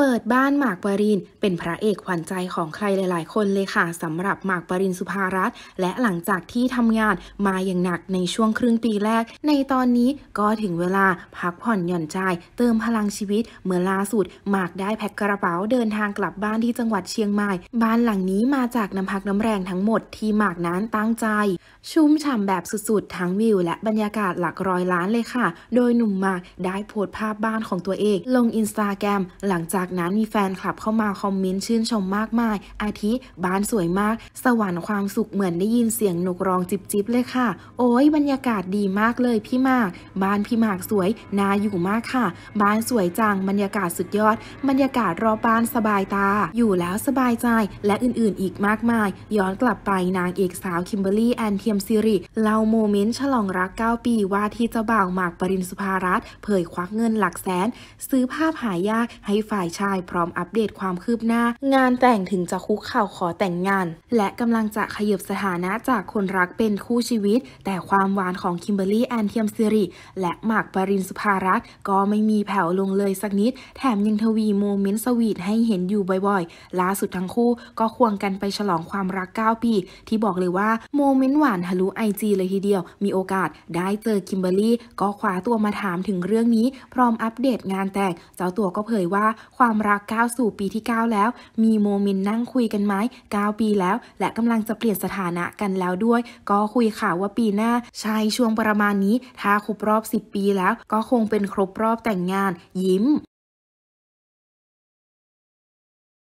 เปิดบ้านหมากปรินเป็นพระเอกขวัญใจของใครหลาย ๆ คนเลยค่ะสำหรับหมากปรินสุภารัตน์และหลังจากที่ทำงานมาอย่างหนักในช่วงครึ่งปีแรก ในตอนนี้ก็ถึงเวลาพักผ่อนหย่อนใจ เติมพลังชีวิต เมื่อล่าสุดหมากได้แพ็คกระเป๋าเดินทางกลับบ้านที่จังหวัดเชียงใหม่ บ้านหลังนี้มาจากน้ำพักน้ำแรงทั้งหมดที่หมากนั้นตั้งใจ ชุ่มฉ่ำแบบสุดๆทั้งวิว และบรรยากาศหลักร้อยล้านเลยค่ะ โดยหนุ่มหมากได้โพสต์ภาพบ้านของตัวเอง ลงอินสตาแกรมหลังจากจากนั้นมีแฟนคลับเข้ามาคอมเมนต์ชื่นชมมากมาย อาทิบ้านสวยมาก สวรรค์ความสุขเหมือนได้ยินเสียง นกร้องจิบจิบเลยค่ะ โอ้ยบรรยากาศดีมากเลยพี่มากบ้านพี่มากสวยน่าอยู่มากค่ะ บ้านสวยจัง บรรยากาศสุดยอด บรรยากาศรอบบ้านสบายตาอยู่แล้วสบายใจและอื่นๆอีกมากมาย ย้อนกลับไปนางเอกสาวคิมเบอร์รี่แอนเทียมซิริเล่าโมเมนต์ฉลองรัก9ปีว่าที่เจ้าบ่าวหมากปรินสุภารัตเผยควักเงินหลักแสน ซื้อภาพหายากให้ฝ่ายชายพร้อมอัปเดตความคืบหน้า งานแต่งถึงจะคุกเข่าขอแต่งงาน และกำลังจะขยับสถานะจากคนรักเป็นคู่ชีวิต แต่ความหวานของคิมเบอรี่แอนเทียมซิริและหมากปรินสุภารักษ์ก็ไม่มีแผ่วลงเลยสักนิด แถมยังทวีโมเมนต์สวีทให้เห็นอยู่บ่อยๆล่าสุดทั้งคู่ก็ควงกันไปฉลองความรัก 9 ปี ที่บอกเลยว่าโมเมนต์หวานทะลุไอจีเลยทีเดียว มีโอกาสได้เจอคิมเบอรี่ก็คว้าตัวมาถามถึงเรื่องนี้ พร้อมอัปเดตงานแต่งเจ้าตัวก็เผยว่าความความรักก้าวสู่ปีที่ 9 แล้ว มีโมเมนต์นั่งคุยกันไหม9ปีแล้ว และกำลังจะเปลี่ยนสถานะกันแล้วด้วย ก็คุยข่าวว่าปีหน้าชายช่วงประมาณนี้ ถ้าครบรอบ 10 ปีแล้วก็คงเป็นครบรอบแต่งงาน ยิ้ม